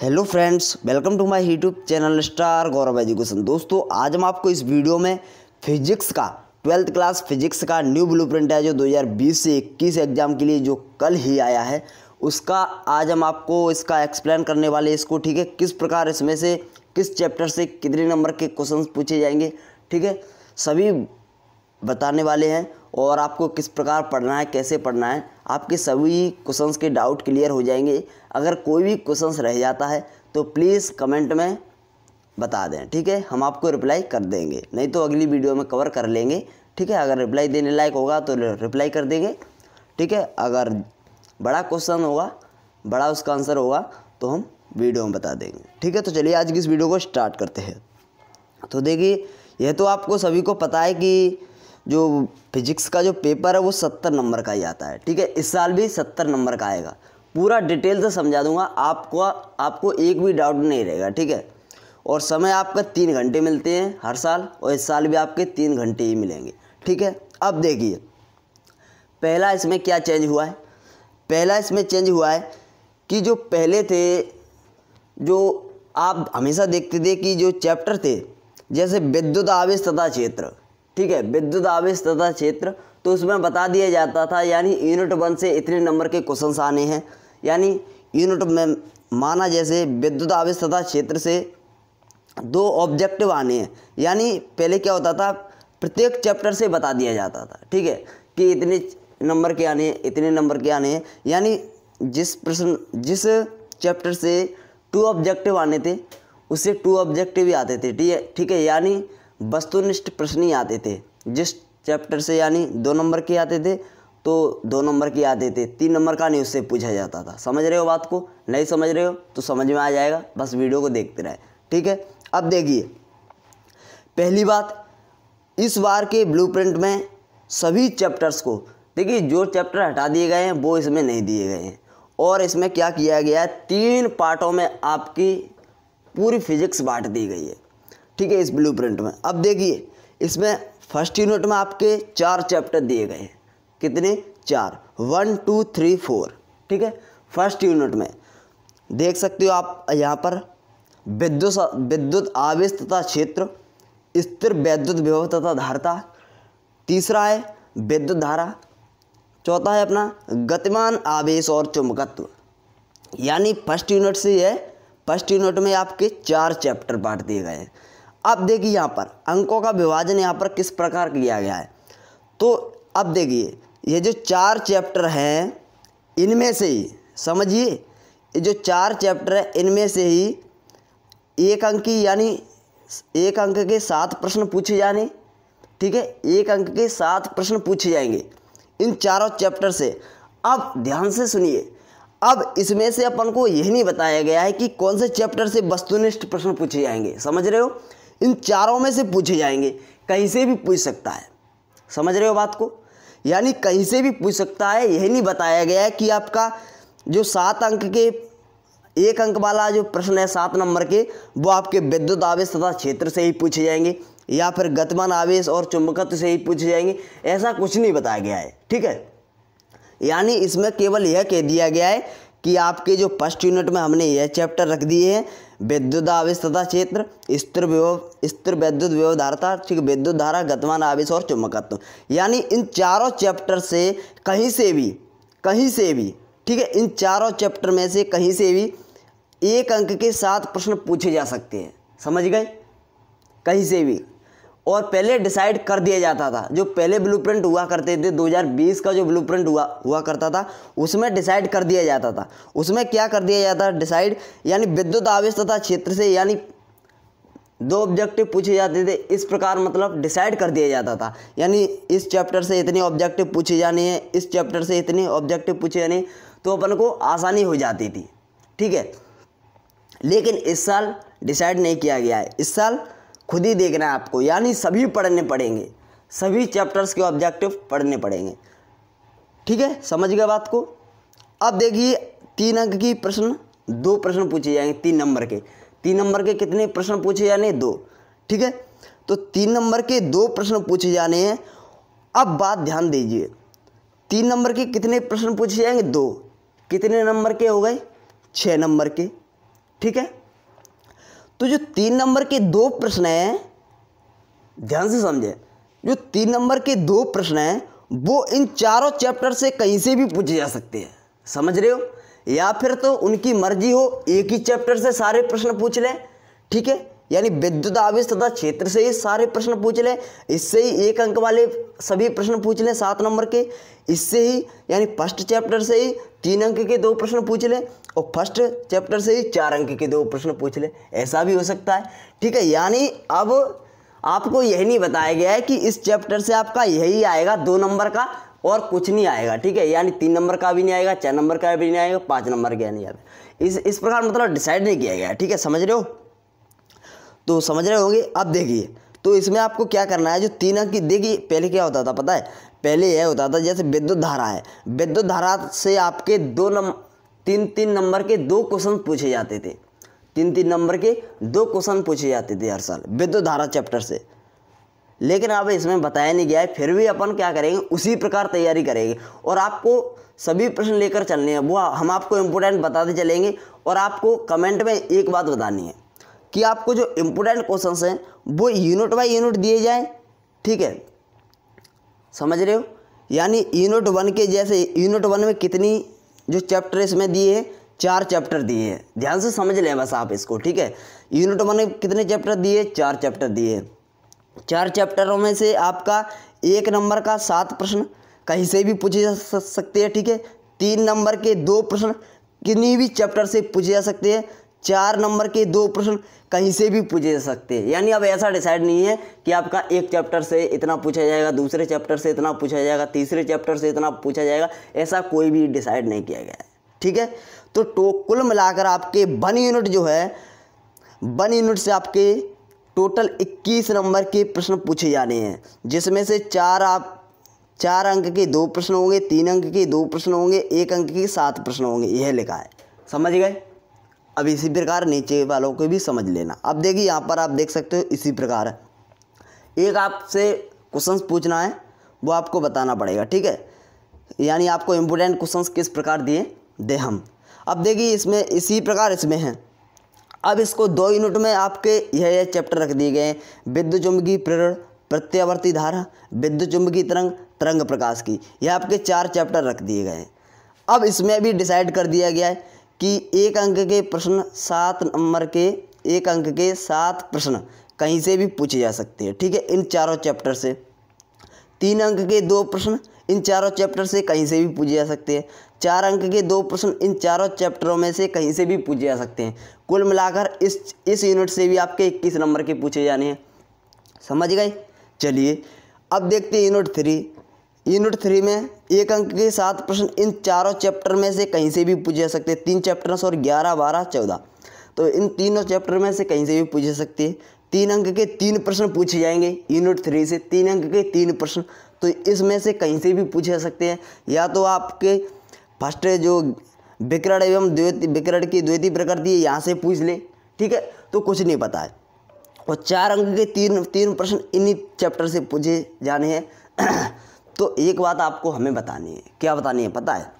Hello friends welcome to my YouTube channel star Gaurav education दोस्तों आज हम आपको इस वीडियो में फिजिक्स का ट्वेल्थ क्लास फिजिक्स का न्यू ब्लूप्रिंट है जो 2020 से 21 एग्जाम के लिए जो कल ही आया है उसका आज हम आपको इसका एक्सप्लेन करने वाले इसको ठीक है किस प्रकार इसमें से किस चैप्टर से कितने नंबर के क्वेश्चन पूछे जाएंगे ठीक है सभी बताने वाले हैं और आपको किस प्रकार पढ़ना है कैसे पढ़ना है आपके सभी क्वेश्चंस के डाउट क्लियर हो जाएंगे अगर कोई भी क्वेश्चंस रह जाता है तो प्लीज़ कमेंट में बता दें ठीक है हम आपको रिप्लाई कर देंगे नहीं तो अगली वीडियो में कवर कर लेंगे ठीक है अगर रिप्लाई देने लायक होगा तो रिप्लाई कर देंगे ठीक है अगर बड़ा क्वेश्चन होगा बड़ा उसका आंसर होगा तो हम वीडियो में बता देंगे ठीक है तो चलिए आज की इस वीडियो को स्टार्ट करते हैं तो देखिए यह तो आपको सभी को पता है कि जो फिजिक्स का जो पेपर है वो सत्तर नंबर का ही आता है ठीक है इस साल भी सत्तर नंबर का आएगा पूरा डिटेल से समझा दूंगा आपको आपको एक भी डाउट नहीं रहेगा ठीक है और समय आपका तीन घंटे मिलते हैं हर साल और इस साल भी आपके तीन घंटे ही मिलेंगे ठीक है अब देखिए पहला इसमें क्या चेंज हुआ है पहला इसमें चेंज हुआ है कि जो पहले थे जो आप हमेशा देखते थे कि जो चैप्टर थे जैसे विद्युत आवेश तथा क्षेत्र ठीक है विद्युत आवेश तथा क्षेत्र तो उसमें बता दिया जाता था यानी यूनिट वन से इतने नंबर के क्वेश्चन आने हैं यानी यूनिट में माना जैसे विद्युत आवेश तथा क्षेत्र से दो ऑब्जेक्टिव आने हैं यानी पहले क्या होता था प्रत्येक चैप्टर से बता दिया जाता था ठीक है कि इतने नंबर के आने हैं इतने नंबर के आने हैं यानी जिस प्रश्न जिस चैप्टर से टू ऑब्जेक्टिव आने थे उससे टू ऑब्जेक्टिव ही आते थे ठीक है ठीक है यानी वस्तुनिष्ठ प्रश्न ही आते थे जिस चैप्टर से यानी दो नंबर के आते थे तो दो नंबर के आते थे तीन नंबर का नहीं उससे पूछा जाता था समझ रहे हो बात को नहीं समझ रहे हो तो समझ में आ जाएगा बस वीडियो को देखते रहे ठीक है अब देखिए पहली बात इस बार के ब्लू में सभी चैप्टर्स को देखिए जो चैप्टर हटा दिए गए हैं वो इसमें नहीं दिए गए हैं और इसमें क्या किया गया है तीन पार्टों में आपकी पूरी फिजिक्स बांट दी गई है ठीक है इस ब्लू प्रिंट में अब देखिए इसमें फर्स्ट यूनिट में आपके चार चैप्टर दिए गए हैं कितने चार वन टू थ्री फोर ठीक है फर्स्ट यूनिट में देख सकते हो आप यहाँ पर विद्युत विद्युत आवेश तथा क्षेत्र स्थिर वैद्युत विभव तथा धारता तीसरा है विद्युत धारा चौथा है अपना गतिमान आवेश और चुंबकत्व यानी फर्स्ट यूनिट से यह फर्स्ट यूनिट में आपके चार चैप्टर बांट दिए गए हैं अब देखिए यहाँ पर अंकों का विभाजन यहाँ पर किस प्रकार किया गया है तो अब देखिए ये जो चार चैप्टर हैं इनमें से ही समझिए ये जो चार चैप्टर हैं इनमें से ही एक अंक की यानी एक अंक के सात प्रश्न पूछे जाने ठीक है एक अंक के सात प्रश्न पूछे जाएंगे इन चारों चैप्टर से अब ध्यान से सुनिए अब इसमें से अपन को यह नहीं बताया गया है कि कौन से चैप्टर से वस्तुनिष्ठ प्रश्न पूछे जाएंगे समझ रहे हो इन चारों में से पूछे जाएंगे कहीं से भी पूछ सकता है समझ रहे हो बात को यानी कहीं से भी पूछ सकता है यही नहीं बताया गया है कि आपका जो सात अंक के एक अंक वाला जो प्रश्न है सात नंबर के वो आपके विद्युत आवेश तथा क्षेत्र से ही पूछे जाएंगे या फिर गतमान आवेश और चुंबकत्व से ही पूछे जाएंगे ऐसा कुछ नहीं बताया गया है ठीक है यानी इसमें केवल यह कह दिया गया है कि आपके जो फर्स्ट यूनिट में हमने यह चैप्टर रख दिए हैं विद्युत आवेश तथा क्षेत्र स्थिर विभव स्थिर विद्युत व्यवधारता ठीक विद्युत धारा गतमान आवेश और चुम्बकत्व यानी इन चारों चैप्टर से कहीं से भी कहीं से भी ठीक है इन चारों चैप्टर में से कहीं से भी एक अंक के साथ प्रश्न पूछे जा सकते हैं समझ गए कहीं से भी और पहले डिसाइड कर दिया जाता था जो पहले ब्लूप्रिंट हुआ करते थे 2020 का जो ब्लूप्रिंट हुआ हुआ करता था उसमें डिसाइड कर दिया जाता था उसमें क्या कर दिया जाता डिसाइड यानी विद्युत आवेश तथा क्षेत्र से यानी दो ऑब्जेक्टिव पूछे जाते थे इस प्रकार मतलब डिसाइड कर दिया जाता था यानी इस चैप्टर से इतने ऑब्जेक्टिव पूछे जाने हैं इस चैप्टर से इतने ऑब्जेक्टिव पूछे जाने तो अपन को आसानी हो जाती थी ठीक है लेकिन इस साल डिसाइड नहीं किया गया है इस साल खुद ही देखना है आपको यानी सभी पढ़ने पड़ेंगे सभी चैप्टर्स के ऑब्जेक्टिव पढ़ने पड़ेंगे ठीक है समझ गए बात को अब देखिए तीन अंक की प्रश्न दो प्रश्न पूछे जाएंगे तीन नंबर के तीन नंबर के कितने प्रश्न पूछे जाने दो ठीक है तो तीन नंबर के दो प्रश्न पूछे जाने हैं अब बात ध्यान दीजिए तीन नंबर के कितने प्रश्न पूछे जाएंगे दो कितने नंबर के हो गए छः नंबर के ठीक है तो जो तीन नंबर के दो प्रश्न हैं ध्यान से समझे जो तीन नंबर के दो प्रश्न हैं वो इन चारों चैप्टर से कहीं से भी पूछे जा सकते हैं समझ रहे हो या फिर तो उनकी मर्जी हो एक ही चैप्टर से सारे प्रश्न पूछ लें ठीक है यानी विद्युत आवेश तथा क्षेत्र से ही सारे प्रश्न पूछ लें इससे ही एक अंक वाले सभी प्रश्न पूछ लें सात नंबर के इससे ही यानी फर्स्ट चैप्टर से ही तीन अंक के दो प्रश्न पूछ ले और फर्स्ट चैप्टर से ही चार अंक के दो प्रश्न पूछ ले ऐसा भी हो सकता है ठीक है यानी अब आपको यही नहीं बताया गया है कि इस चैप्टर से आपका यही आएगा दो नंबर का और कुछ नहीं आएगा ठीक है यानी तीन नंबर का भी नहीं आएगा चार नंबर का भी नहीं आएगा पाँच नंबर का नहीं आएगा इस इस प्रकार मतलब डिसाइड नहीं किया गया ठीक है समझ रहे हो तो समझ रहे होंगे अब देखिए तो इसमें आपको क्या करना है जो तीन अंक की देखिए पहले क्या होता था पता है पहले यह होता था जैसे विद्युत धारा है विद्युत धारा से आपके दो नम तीन तीन नंबर के दो क्वेश्चन पूछे जाते थे तीन तीन नंबर के दो क्वेश्चन पूछे जाते थे हर साल विद्युत धारा चैप्टर से लेकिन अब इसमें बताया नहीं गया है फिर भी अपन क्या करेंगे उसी प्रकार तैयारी करेंगे और आपको सभी प्रश्न लेकर चलने हैं वो हम आपको इम्पोर्टेंट बताते चलेंगे और आपको कमेंट में एक बात बतानी है कि आपको जो इम्पोर्टेंट क्वेश्चंस हैं वो यूनिट बाय यूनिट दिए जाएं ठीक है समझ रहे हो यानी यूनिट वन के जैसे यूनिट वन में कितनी जो चैप्टर इसमें दिए हैं चार चैप्टर दिए हैं ध्यान से समझ लें बस आप इसको ठीक है यूनिट वन में कितने चैप्टर दिए चार चैप्टर दिए चार चैप्टरों में से आपका एक नंबर का सात प्रश्न कहीं से भी पूछे जा सकते हैं ठीक है थीके? तीन नंबर के दो प्रश्न किन्हीं भी चैप्टर से पूछे जा सकते हैं चार नंबर के दो प्रश्न कहीं से भी पूछे जा सकते हैं यानी अब ऐसा डिसाइड नहीं है कि आपका एक चैप्टर से इतना पूछा जाएगा दूसरे चैप्टर से इतना पूछा जाएगा तीसरे चैप्टर से इतना पूछा जाएगा ऐसा कोई भी डिसाइड नहीं किया गया है ठीक है तो, तो कुल मिलाकर आपके वन यूनिट जो है वन यूनिट से आपके टोटल 21 नंबर के प्रश्न पूछे जाने हैं जिसमें से चार आप चार अंक के दो प्रश्न होंगे तीन अंक के दो प्रश्न होंगे एक अंक के सात प्रश्न होंगे यह लिखा है समझ गए अब इसी प्रकार नीचे वालों को भी समझ लेना अब देखिए यहाँ पर आप देख सकते हो इसी प्रकार एक आपसे क्वेश्चन पूछना है वो आपको बताना पड़ेगा ठीक है यानी आपको इम्पोर्टेंट क्वेश्चन किस प्रकार दिए दे हम अब देखिए इसमें इसी प्रकार इसमें हैं अब इसको दो यूनिट में आपके यह यह चैप्टर रख दिए गए हैं विद्युत चुंबकीय प्रेरण प्रत्यावर्ती धारा विद्युत चुंबकीय तरंग तरंग प्रकाश की यह आपके चार चैप्टर रख दिए गए हैं अब इसमें भी डिसाइड कर दिया गया है कि एक अंक के प्रश्न सात नंबर के एक अंक के सात प्रश्न कहीं से भी पूछे जा सकते हैं ठीक है इन चारों चैप्टर से तीन अंक के दो प्रश्न इन चारों चैप्टर से कहीं से भी पूछे जा सकते हैं चार अंक के दो प्रश्न इन चारों चैप्टरों में से कहीं से भी पूछे जा सकते हैं कुल मिलाकर इस इस यूनिट से भी आपके इक्कीस नंबर के पूछे जाने हैं समझ गए चलिए अब देखते हैं यूनिट थ्री यूनिट थ्री में एक अंक के सात प्रश्न इन चारों चैप्टर में से कहीं से भी पूछे सकते हैं तीन चैप्टर और ग्यारह बारह चौदह तो इन तीनों चैप्टर में से कहीं से भी पूछे सकते हैं तीन अंक के तीन प्रश्न पूछे जाएंगे यूनिट थ्री से तीन अंक के तीन प्रश्न तो इसमें से कहीं से भी पूछे सकते हैं या तो आपके फर्स्ट जो विकरण एवं द्वितीय विकरण की द्वितीय प्रकृति है यहाँ से पूछ ले ठीक है तो कुछ नहीं पता है और चार अंक के तीन तीन प्रश्न इन्हीं चैप्टर से पूछे जाने हैं तो एक बात आपको हमें बतानी है क्या बतानी है पता है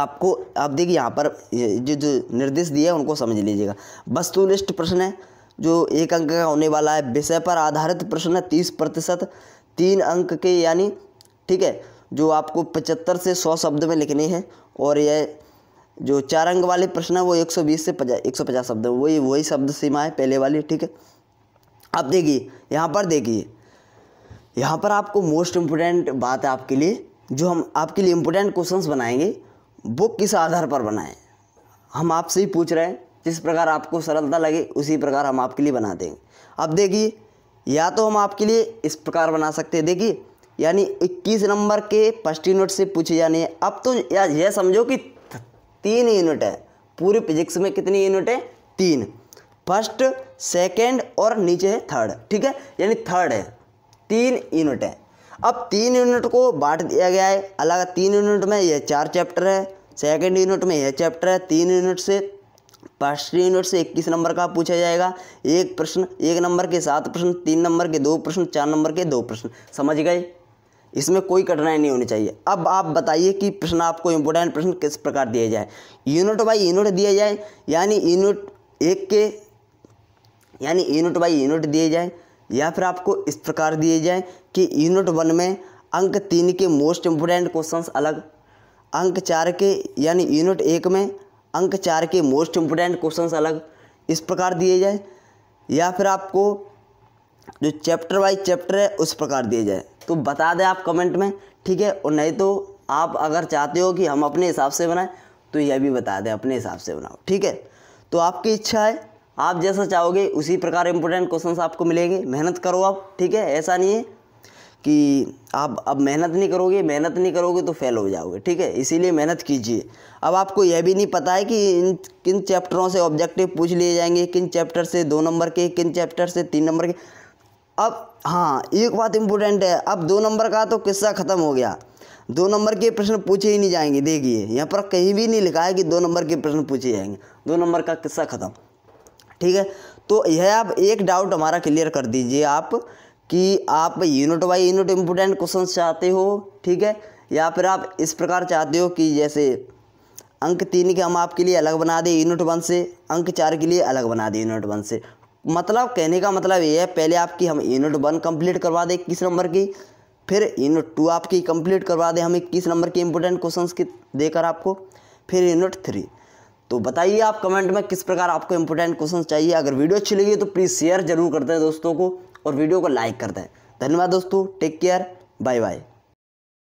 आपको आप देखिए यहाँ पर जो जो निर्देश दिए हैं उनको समझ लीजिएगा वस्तुनिष्ठ प्रश्न है जो एक अंक का होने वाला है विषय पर आधारित प्रश्न है तीस प्रतिशत तीन अंक के यानी ठीक है जो आपको पचहत्तर से सौ शब्द में लिखने हैं और यह जो चार अंक वाले प्रश्न है वो एक सौ बीस से पचास एक सौ पचास शब्द वही वही शब्द सीमा है पहले वाली ठीक है आप देखिए यहाँ पर देखिए यहाँ पर आपको मोस्ट इम्पोर्टेंट बात है आपके लिए जो हम आपके लिए इम्पोर्टेंट क्वेश्चंस बनाएंगे वो किस आधार पर बनाएं हम आपसे ही पूछ रहे हैं जिस प्रकार आपको सरलता लगे उसी प्रकार हम आपके लिए बना देंगे अब देखिए या तो हम आपके लिए इस प्रकार बना सकते हैं देखिए यानी इक्कीस नंबर के फर्स्ट यूनिट से पूछे जाने अब तो या यह समझो कि तीन यूनिट है पूरे फिजिक्स में कितनी यूनिट है तीन फर्स्ट सेकेंड और नीचे है थर्ड ठीक है यानी थर्ड है तीन यूनिट है अब तीन यूनिट को बांट दिया गया है अलग तीन यूनिट में यह चार चैप्टर है सेकेंड यूनिट में यह चैप्टर है तीन यूनिट से फर्स्ट यूनिट से इक्कीस नंबर का पूछा जाएगा एक प्रश्न एक नंबर के सात प्रश्न तीन नंबर के दो प्रश्न चार नंबर के दो प्रश्न समझ गए इसमें कोई कठिनाई नहीं होनी चाहिए अब आप बताइए कि प्रश्न आपको इम्पोर्टेंट प्रश्न किस प्रकार दिए जाए यूनिट बाई यूनिट दिया जाए यानी यूनिट एक के यानी यूनिट बाई यूनिट दिए जाए या फिर आपको इस प्रकार दिए जाएँ कि यूनिट वन में अंक तीन के मोस्ट इम्पोर्टेंट क्वेश्चंस अलग अंक चार के यानी यूनिट एक में अंक चार के मोस्ट इम्पोर्टेंट क्वेश्चंस अलग इस प्रकार दिए जाए या फिर आपको जो चैप्टर वाइज चैप्टर है उस प्रकार दिए जाए तो बता दें आप कमेंट में ठीक है और नहीं तो आप अगर चाहते हो कि हम अपने हिसाब से बनाएं तो यह भी बता दें अपने हिसाब से बनाओ ठीक है तो आपकी इच्छा है आप जैसा चाहोगे उसी प्रकार इंपॉर्टेंट क्वेश्चन आपको मिलेंगे मेहनत करो आप ठीक है ऐसा नहीं है कि आप अब मेहनत नहीं करोगे मेहनत नहीं करोगे तो फेल हो जाओगे ठीक है इसीलिए मेहनत कीजिए अब आपको यह भी नहीं पता है कि इन किन चैप्टरों से ऑब्जेक्टिव पूछ लिए जाएंगे किन चैप्टर से दो नंबर के किन चैप्टर से तीन नंबर के अब हाँ एक बात इम्पोर्टेंट है अब दो नंबर का तो किस्सा ख़त्म हो गया दो नंबर के प्रश्न पूछे ही नहीं जाएंगे देखिए यहाँ पर कहीं भी नहीं लिखा है कि दो नंबर के प्रश्न पूछे जाएंगे दो नंबर का किस्सा ख़त्म ठीक है तो यह आप एक डाउट हमारा क्लियर कर दीजिए आप कि आप unit by unit important question चाहते हो ठीक है या फिर आप इस प्रकार चाहते हो कि जैसे अंक तीन के हम आपके लिए अलग बना दें यूनिट वन से अंक चार के लिए अलग बना दें यूनिट वन से मतलब कहने का मतलब ये है पहले आपकी हम यूनिट वन कंप्लीट करवा दें किस नंबर की फिर यूनिट टू आपकी कंप्लीट करवा दें हम इक्कीस नंबर के इम्पोर्टेंट क्वेश्चंस की देकर आपको फिर यूनिट थ्री तो बताइए आप कमेंट में किस प्रकार आपको इंपॉर्टेंट क्वेश्चन चाहिए अगर वीडियो अच्छी लगी तो प्लीज़ शेयर जरूर कर दें दोस्तों को और वीडियो को लाइक कर दें धन्यवाद दोस्तों टेक केयर बाय बाय